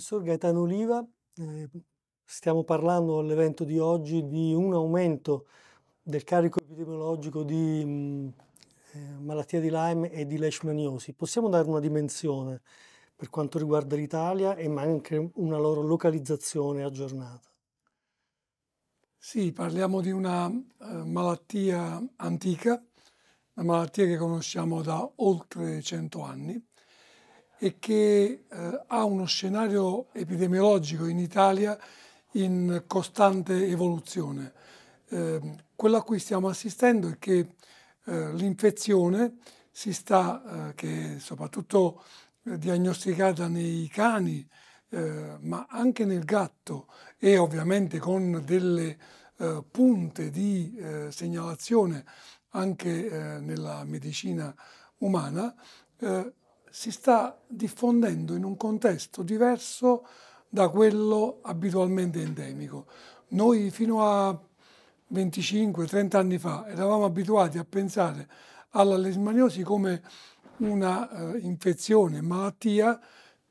professor Gaetano Oliva. Ehm, stiamo parlando all'evento di oggi di un aumento del carico epidemiologico di mm, eh, malattia di Lyme e di leishmaniosi. Possiamo dare una dimensione per quanto riguarda l'Italia e anche una loro localizzazione aggiornata? Sì, parliamo di una eh, malattia antica, una malattia che conosciamo da oltre 100 anni e che eh, ha uno scenario epidemiologico in Italia in costante evoluzione. Eh, quello a cui stiamo assistendo è che eh, l'infezione si sta, eh, che è soprattutto eh, diagnosticata nei cani, eh, ma anche nel gatto e ovviamente con delle punte di segnalazione anche nella medicina umana, si sta diffondendo in un contesto diverso da quello abitualmente endemico. Noi fino a 25-30 anni fa eravamo abituati a pensare alla leishmaniosi come una eh, infezione, malattia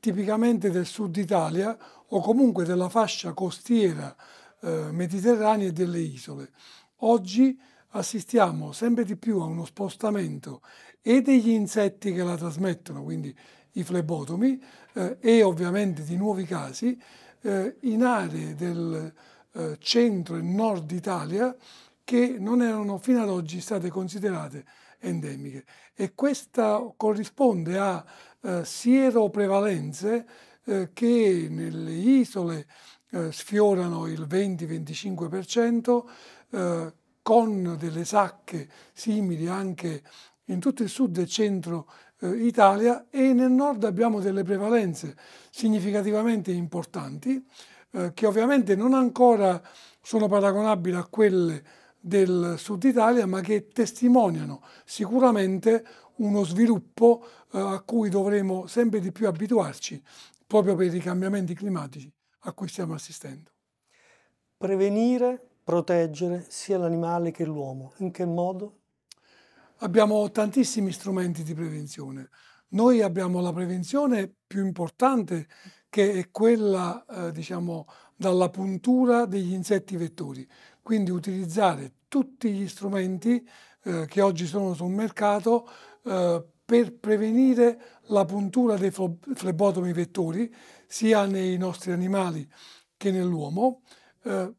tipicamente del sud Italia o comunque della fascia costiera eh, mediterranea e delle isole. Oggi assistiamo sempre di più a uno spostamento e degli insetti che la trasmettono, quindi i flebotomi, eh, e ovviamente di nuovi casi eh, in aree del eh, centro e nord Italia che non erano fino ad oggi state considerate endemiche. E questa corrisponde a eh, sieroprevalenze eh, che nelle isole eh, sfiorano il 20-25%, con delle sacche simili anche in tutto il sud e centro eh, Italia e nel nord abbiamo delle prevalenze significativamente importanti eh, che ovviamente non ancora sono paragonabili a quelle del sud Italia ma che testimoniano sicuramente uno sviluppo eh, a cui dovremo sempre di più abituarci proprio per i cambiamenti climatici a cui stiamo assistendo. Prevenire proteggere sia l'animale che l'uomo? In che modo? Abbiamo tantissimi strumenti di prevenzione. Noi abbiamo la prevenzione più importante che è quella, eh, diciamo, dalla puntura degli insetti vettori. Quindi utilizzare tutti gli strumenti eh, che oggi sono sul mercato eh, per prevenire la puntura dei flebotomi vettori sia nei nostri animali che nell'uomo. Eh,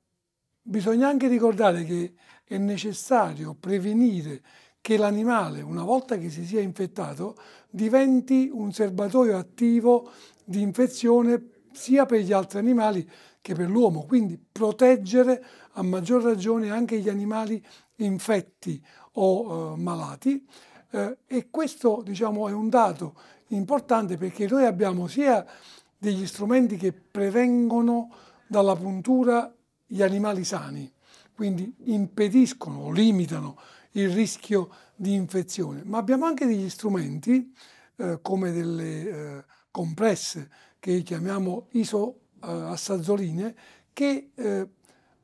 Bisogna anche ricordare che è necessario prevenire che l'animale, una volta che si sia infettato, diventi un serbatoio attivo di infezione sia per gli altri animali che per l'uomo. Quindi proteggere a maggior ragione anche gli animali infetti o eh, malati. Eh, e questo diciamo, è un dato importante perché noi abbiamo sia degli strumenti che prevengono dalla puntura gli animali sani, quindi impediscono o limitano il rischio di infezione, ma abbiamo anche degli strumenti eh, come delle eh, compresse che chiamiamo isoassazzoline, eh, che eh,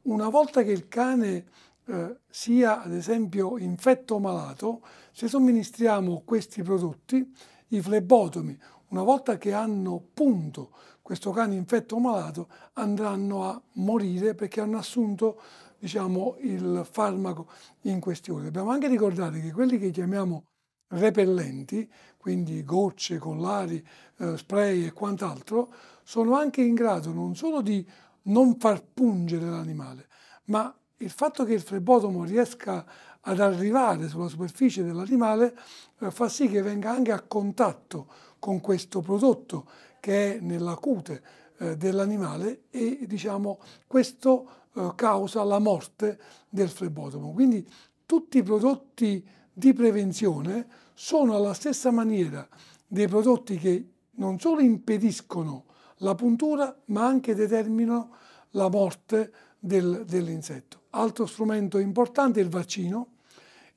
una volta che il cane eh, sia ad esempio infetto o malato, se somministriamo questi prodotti, i flebotomi una volta che hanno punto questo cane infetto o malato, andranno a morire perché hanno assunto diciamo, il farmaco in questione. Dobbiamo anche ricordare che quelli che chiamiamo repellenti, quindi gocce, collari, eh, spray e quant'altro, sono anche in grado non solo di non far pungere l'animale, ma il fatto che il flebotomo riesca ad arrivare sulla superficie dell'animale eh, fa sì che venga anche a contatto con questo prodotto che è nella cute eh, dell'animale e diciamo questo eh, causa la morte del flebotomo. Quindi tutti i prodotti di prevenzione sono alla stessa maniera dei prodotti che non solo impediscono la puntura ma anche determinano la morte del, dell'insetto. Altro strumento importante è il vaccino,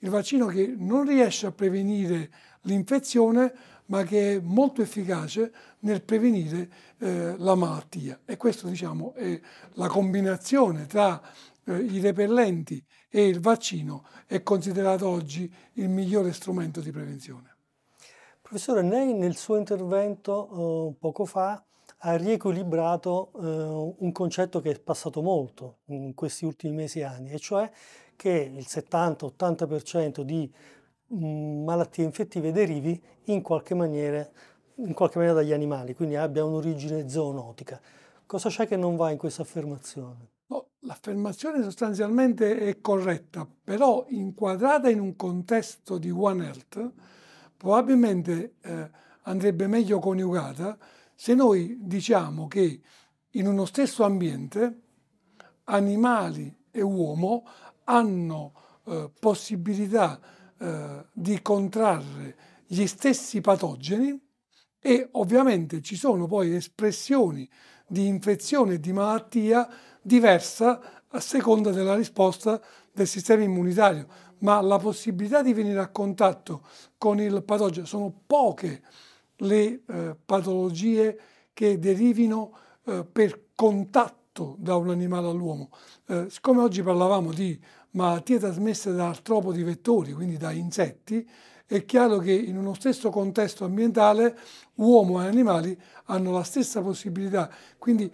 il vaccino che non riesce a prevenire l'infezione ma che è molto efficace nel prevenire eh, la malattia. E questa diciamo, è la combinazione tra eh, i repellenti e il vaccino è considerato oggi il migliore strumento di prevenzione. Professore, lei nel suo intervento eh, poco fa ha riequilibrato eh, un concetto che è passato molto in questi ultimi mesi e anni, e cioè che il 70-80% di Mm, malattie infettive derivi in qualche maniera, in qualche maniera dagli animali, quindi abbia un'origine zoonotica. Cosa c'è che non va in questa affermazione? No, l'affermazione sostanzialmente è corretta, però inquadrata in un contesto di One Health, probabilmente eh, andrebbe meglio coniugata se noi diciamo che in uno stesso ambiente animali e uomo hanno eh, possibilità eh, di contrarre gli stessi patogeni e ovviamente ci sono poi espressioni di infezione e di malattia diversa a seconda della risposta del sistema immunitario, ma la possibilità di venire a contatto con il patogeno sono poche le eh, patologie che derivino eh, per contatto da un animale all'uomo. Eh, siccome oggi parlavamo di malattie trasmesse da artropodi vettori, quindi da insetti, è chiaro che in uno stesso contesto ambientale uomo e animali hanno la stessa possibilità. Quindi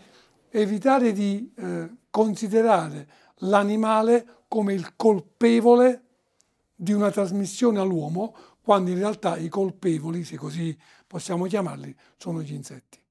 evitare di eh, considerare l'animale come il colpevole di una trasmissione all'uomo, quando in realtà i colpevoli, se così possiamo chiamarli, sono gli insetti.